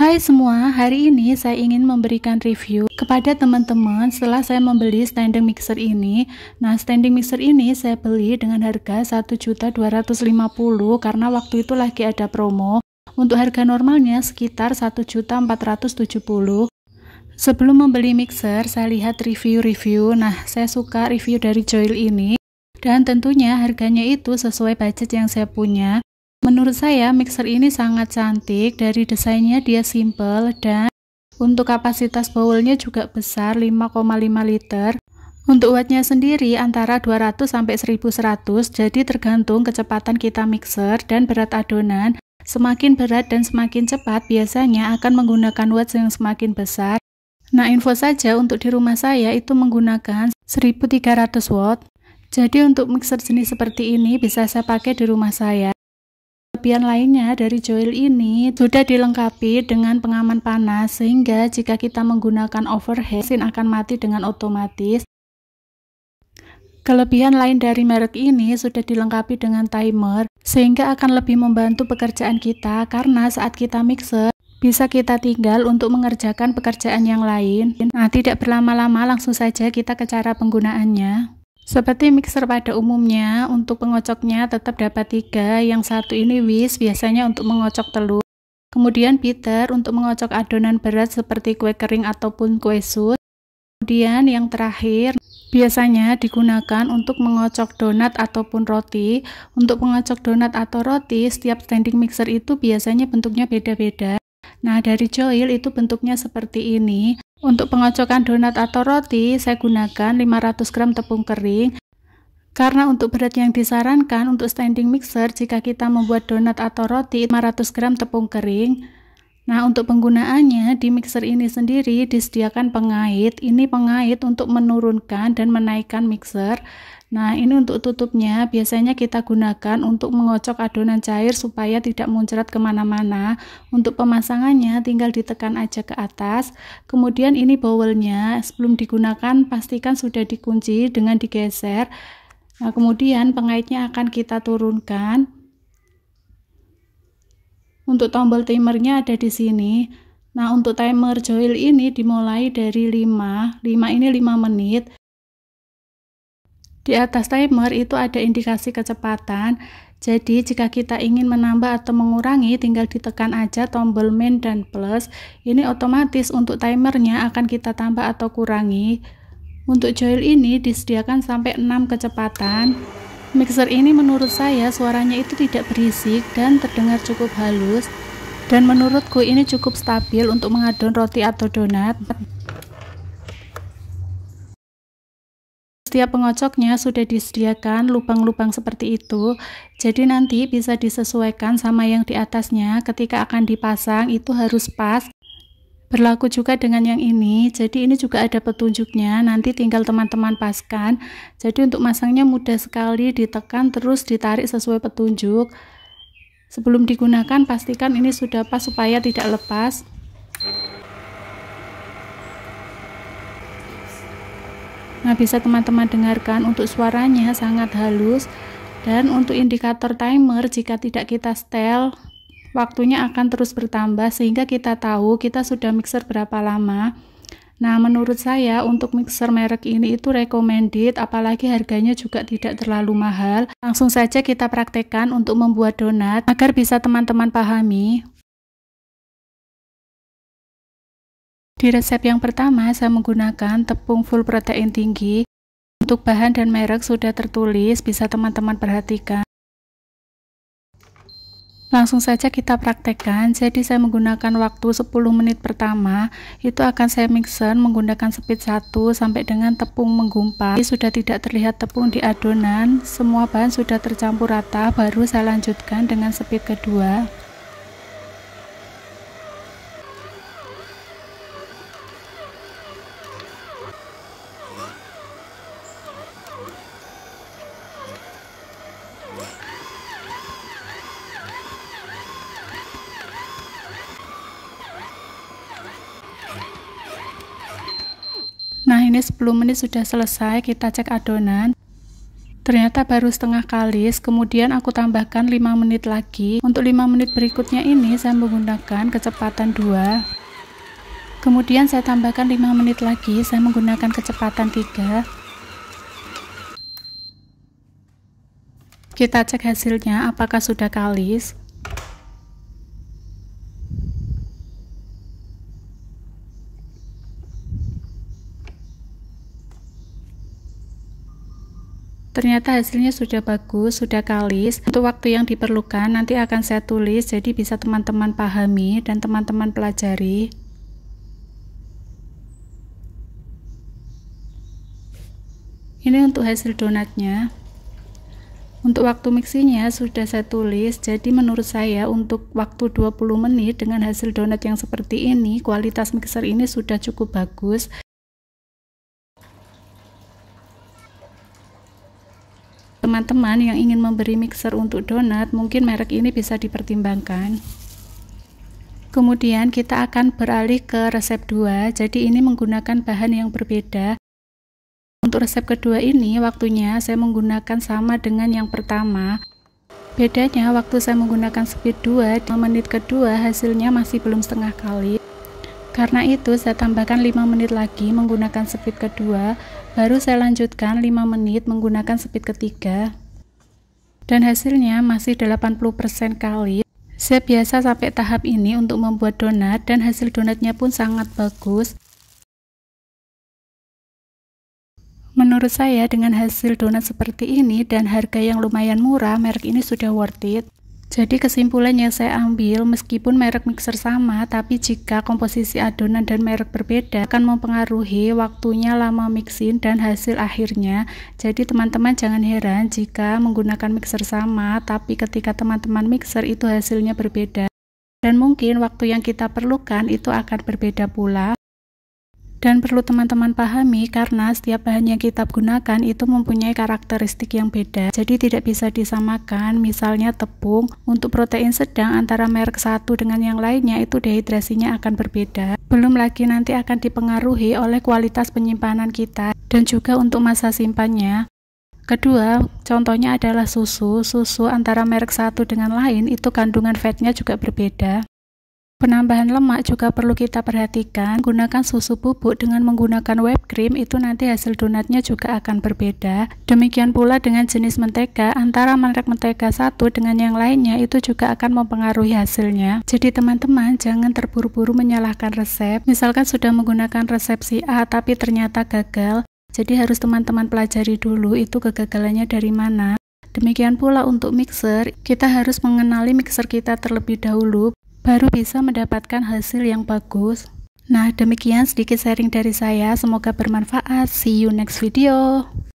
Hai semua, hari ini saya ingin memberikan review kepada teman-teman setelah saya membeli standing mixer ini. Nah, standing mixer ini saya beli dengan harga 1.250 karena waktu itu lagi ada promo. Untuk harga normalnya sekitar 1.470. Sebelum membeli mixer, saya lihat review-review. Nah, saya suka review dari Joil ini dan tentunya harganya itu sesuai budget yang saya punya. Menurut saya mixer ini sangat cantik, dari desainnya dia simple dan untuk kapasitas bowlnya juga besar 5,5 liter. Untuk wattnya sendiri antara 200 sampai 1100, jadi tergantung kecepatan kita mixer dan berat adonan. Semakin berat dan semakin cepat biasanya akan menggunakan watt yang semakin besar. Nah info saja untuk di rumah saya itu menggunakan 1300 watt. Jadi untuk mixer jenis seperti ini bisa saya pakai di rumah saya. Kelebihan lainnya dari joil ini sudah dilengkapi dengan pengaman panas sehingga jika kita menggunakan overhead, mesin akan mati dengan otomatis. Kelebihan lain dari merek ini sudah dilengkapi dengan timer sehingga akan lebih membantu pekerjaan kita karena saat kita mixer bisa kita tinggal untuk mengerjakan pekerjaan yang lain. Nah, tidak berlama-lama langsung saja kita ke cara penggunaannya. Seperti mixer pada umumnya, untuk pengocoknya tetap dapat tiga, yang satu ini whisk biasanya untuk mengocok telur, kemudian beater untuk mengocok adonan berat seperti kue kering ataupun kue sus. kemudian yang terakhir biasanya digunakan untuk mengocok donat ataupun roti. Untuk mengocok donat atau roti, setiap standing mixer itu biasanya bentuknya beda-beda. Nah, dari joil itu bentuknya seperti ini. Untuk pengocokan donat atau roti, saya gunakan 500 gram tepung kering. Karena untuk berat yang disarankan untuk standing mixer, jika kita membuat donat atau roti 500 gram tepung kering, Nah, untuk penggunaannya di mixer ini sendiri disediakan pengait. Ini pengait untuk menurunkan dan menaikkan mixer. Nah, ini untuk tutupnya biasanya kita gunakan untuk mengocok adonan cair supaya tidak muncrat kemana-mana. Untuk pemasangannya tinggal ditekan aja ke atas. Kemudian ini bowlnya sebelum digunakan pastikan sudah dikunci dengan digeser. Nah, kemudian pengaitnya akan kita turunkan. Untuk tombol timernya ada di sini. Nah, untuk timer joil ini dimulai dari 5. 5 ini 5 menit. Di atas timer itu ada indikasi kecepatan. Jadi, jika kita ingin menambah atau mengurangi, tinggal ditekan aja tombol main dan plus. Ini otomatis untuk timernya akan kita tambah atau kurangi. Untuk joil ini disediakan sampai 6 kecepatan. Mixer ini menurut saya suaranya itu tidak berisik dan terdengar cukup halus dan menurutku ini cukup stabil untuk mengadon roti atau donat. Setiap pengocoknya sudah disediakan lubang-lubang seperti itu, jadi nanti bisa disesuaikan sama yang di atasnya ketika akan dipasang itu harus pas Berlaku juga dengan yang ini, jadi ini juga ada petunjuknya, nanti tinggal teman-teman paskan. Jadi untuk masangnya mudah sekali, ditekan terus ditarik sesuai petunjuk. Sebelum digunakan, pastikan ini sudah pas supaya tidak lepas. Nah, bisa teman-teman dengarkan untuk suaranya sangat halus dan untuk indikator timer jika tidak kita setel waktunya akan terus bertambah sehingga kita tahu kita sudah mixer berapa lama. Nah, menurut saya untuk mixer merek ini itu recommended apalagi harganya juga tidak terlalu mahal. Langsung saja kita praktekkan untuk membuat donat agar bisa teman-teman pahami. Di resep yang pertama, saya menggunakan tepung full protein tinggi. Untuk bahan dan merek sudah tertulis, bisa teman-teman perhatikan. Langsung saja kita praktekkan. Jadi saya menggunakan waktu 10 menit pertama, itu akan saya mixer menggunakan speed 1 sampai dengan tepung menggumpal. Jadi sudah tidak terlihat tepung di adonan, semua bahan sudah tercampur rata, baru saya lanjutkan dengan speed kedua. ini 10 menit sudah selesai, kita cek adonan. Ternyata baru setengah kalis, kemudian aku tambahkan 5 menit lagi. Untuk 5 menit berikutnya ini saya menggunakan kecepatan 2. Kemudian saya tambahkan 5 menit lagi, saya menggunakan kecepatan 3. Kita cek hasilnya apakah sudah kalis. Ternyata hasilnya sudah bagus, sudah kalis. Untuk waktu yang diperlukan nanti akan saya tulis jadi bisa teman-teman pahami dan teman-teman pelajari. Ini untuk hasil donatnya. Untuk waktu mixingnya sudah saya tulis, jadi menurut saya untuk waktu 20 menit dengan hasil donat yang seperti ini, kualitas mixer ini sudah cukup bagus. teman-teman yang ingin memberi mixer untuk donat mungkin merek ini bisa dipertimbangkan kemudian kita akan beralih ke resep 2 jadi ini menggunakan bahan yang berbeda untuk resep kedua ini waktunya saya menggunakan sama dengan yang pertama bedanya waktu saya menggunakan speed 2 di menit kedua hasilnya masih belum setengah kali karena itu saya tambahkan 5 menit lagi menggunakan speed kedua Baru saya lanjutkan 5 menit menggunakan speed ketiga. Dan hasilnya masih 80% kali. Saya biasa sampai tahap ini untuk membuat donat dan hasil donatnya pun sangat bagus. Menurut saya dengan hasil donat seperti ini dan harga yang lumayan murah, merek ini sudah worth it. Jadi kesimpulannya saya ambil, meskipun merek mixer sama, tapi jika komposisi adonan dan merek berbeda akan mempengaruhi waktunya lama mixing dan hasil akhirnya. Jadi teman-teman jangan heran jika menggunakan mixer sama, tapi ketika teman-teman mixer itu hasilnya berbeda. Dan mungkin waktu yang kita perlukan itu akan berbeda pula. Dan perlu teman-teman pahami karena setiap bahan yang kita gunakan itu mempunyai karakteristik yang beda. Jadi tidak bisa disamakan misalnya tepung untuk protein sedang antara merek satu dengan yang lainnya itu dehidrasinya akan berbeda. Belum lagi nanti akan dipengaruhi oleh kualitas penyimpanan kita dan juga untuk masa simpannya. Kedua, contohnya adalah susu. Susu antara merek satu dengan lain itu kandungan fatnya juga berbeda. Penambahan lemak juga perlu kita perhatikan. Gunakan susu bubuk dengan menggunakan whipped cream itu nanti hasil donatnya juga akan berbeda. Demikian pula dengan jenis mentega, antara merek mentega satu dengan yang lainnya itu juga akan mempengaruhi hasilnya. Jadi teman-teman jangan terburu-buru menyalahkan resep. Misalkan sudah menggunakan resep si A tapi ternyata gagal, jadi harus teman-teman pelajari dulu itu kegagalannya dari mana. Demikian pula untuk mixer, kita harus mengenali mixer kita terlebih dahulu baru bisa mendapatkan hasil yang bagus. Nah, demikian sedikit sharing dari saya. Semoga bermanfaat. See you next video.